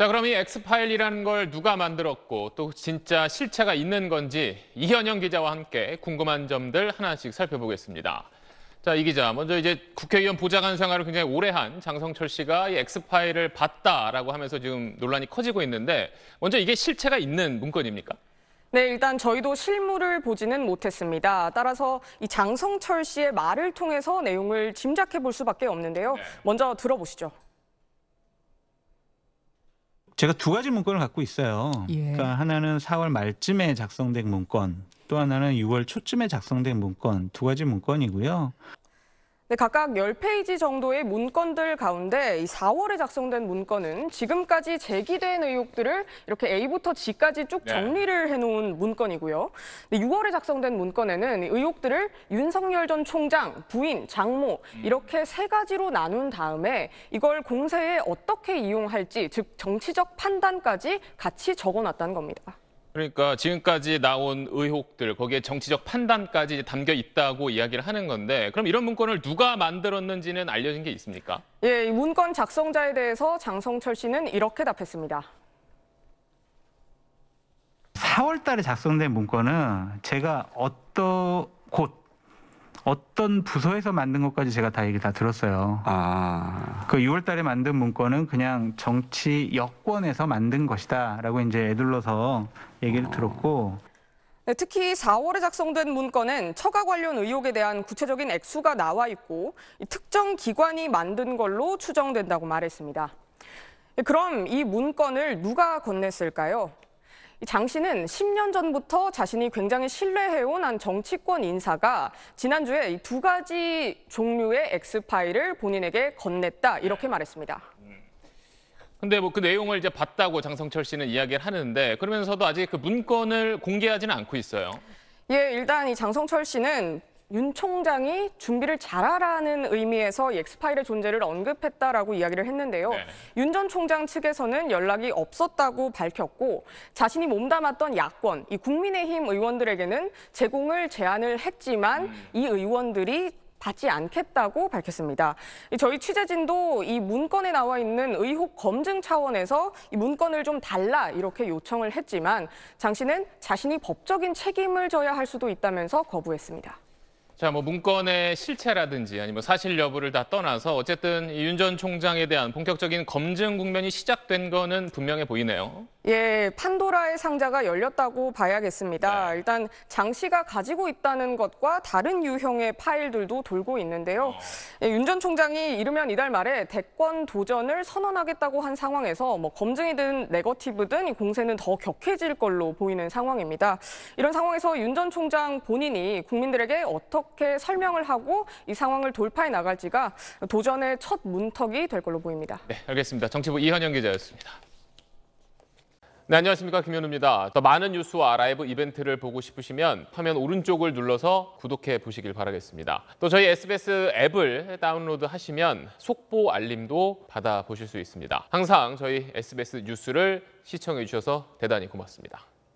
자, 그럼 이 엑스파일이라는 걸 누가 만들었고 또 진짜 실체가 있는 건지 이현영 기자와 함께 궁금한 점들 하나씩 살펴보겠습니다. 자, 이 기자, 먼저 이제 국회의원 보좌관 생활을 굉장히 오래 한 장성철 씨가 이 엑스파일을 봤다라고 하면서 지금 논란이 커지고 있는데 먼저 이게 실체가 있는 문건입니까? 네, 일단 저희도 실물을 보지는 못했습니다. 따라서 이 장성철 씨의 말을 통해서 내용을 짐작해 볼 수밖에 없는데요. 네. 먼저 들어보시죠. 제가 두 가지 문건을 갖고 있어요. 예. 그러니까 하나는 4월 말쯤에 작성된 문건, 또 하나는 6월 초쯤에 작성된 문건 두 가지 문건이고요. 네, 각각 10페이지 정도의 문건들 가운데 이 4월에 작성된 문건은 지금까지 제기된 의혹들을 이렇게 A부터 G까지 쭉 네. 정리를 해놓은 문건이고요. 6월에 작성된 문건에는 의혹들을 윤석열 전 총장, 부인, 장모 음. 이렇게 세 가지로 나눈 다음에 이걸 공세에 어떻게 이용할지 즉 정치적 판단까지 같이 적어놨다는 겁니다. 그러니까 지금까지 나온 의혹들 거기에 정치적 판단까지 담겨 있다고 이야기를 하는 건데 그럼 이런 문건을 누가 만들었는지는 알려진 게 있습니까? 예, 이 문건 작성자에 대해서 장성철 씨는 이렇게 답했습니다. 4월 달에 작성된 문건은 제가 어떤 곳 어떤 부서에서 만든 것까지 제가 다 얘기 다 들었어요. 아. 그 6월 달에 만든 문건은 그냥 정치 여권에서 만든 것이다라고 이제 애둘러서 얘기를 어. 들었고 네, 특히 4월에 작성된 문건은 처가 관련 의혹에 대한 구체적인 액수가 나와 있고 특정 기관이 만든 걸로 추정된다고 말했습니다. 네, 그럼 이 문건을 누가 건넸을까요? 장 씨는 10년 전부터 자신이 굉장히 신뢰해온 한 정치권 인사가 지난주에 두 가지 종류의 X파일을 본인에게 건넸다 이렇게 네. 말했습니다. 근데 뭐 그 내용을 이제 봤다고 장성철 씨는 이야기를 하는데 그러면서도 아직 그 문건을 공개하지는 않고 있어요. 예, 일단 이 장성철 씨는 윤 총장이 준비를 잘하라는 의미에서 엑스파일의 존재를 언급했다라고 이야기를 했는데요. 네. 윤전 총장 측에서는 연락이 없었다고 밝혔고 자신이 몸담았던 야권, 이 국민의힘 의원들에게는 제공을 제안을 했지만 음. 이 의원들이 받지 않겠다고 밝혔습니다. 저희 취재진도 이 문건에 나와 있는 의혹 검증 차원에서 이 문건을 좀 달라 이렇게 요청을 했지만 장 씨는 자신이 법적인 책임을 져야 할 수도 있다면서 거부했습니다. 자, 뭐 문건의 실체라든지 아니면 뭐 사실 여부를 다 떠나서 어쨌든 윤 전 총장에 대한 본격적인 검증 국면이 시작된 거는 분명해 보이네요. 예, 판도라의 상자가 열렸다고 봐야겠습니다. 네. 일단 장 씨가 가지고 있다는 것과 다른 유형의 파일들도 돌고 있는데요. 어. 예, 윤전 총장이 이르면 이달 말에 대권 도전을 선언하겠다고 한 상황에서 뭐 검증이든 네거티브든 이 공세는 더 격해질 걸로 보이는 상황입니다. 이런 상황에서 윤 전 총장 본인이 국민들에게 어떻게 어떻게 설명을 하고 이 상황을 돌파해 나갈지가 도전의 첫 문턱이 될 걸로 보입니다. 네, 알겠습니다. 정치부 이현영 기자였습니다. 네, 안녕하십니까 김현우입니다. 더 많은 뉴스와 라이브 이벤트를 보고 싶으시면 화면 오른쪽을 눌러서 구독해 보시길 바라겠습니다. 또 저희 SBS 앱을 다운로드 하시면 속보 알림도 받아보실 수 있습니다. 항상 저희 SBS 뉴스를 시청해 주셔서 대단히 고맙습니다.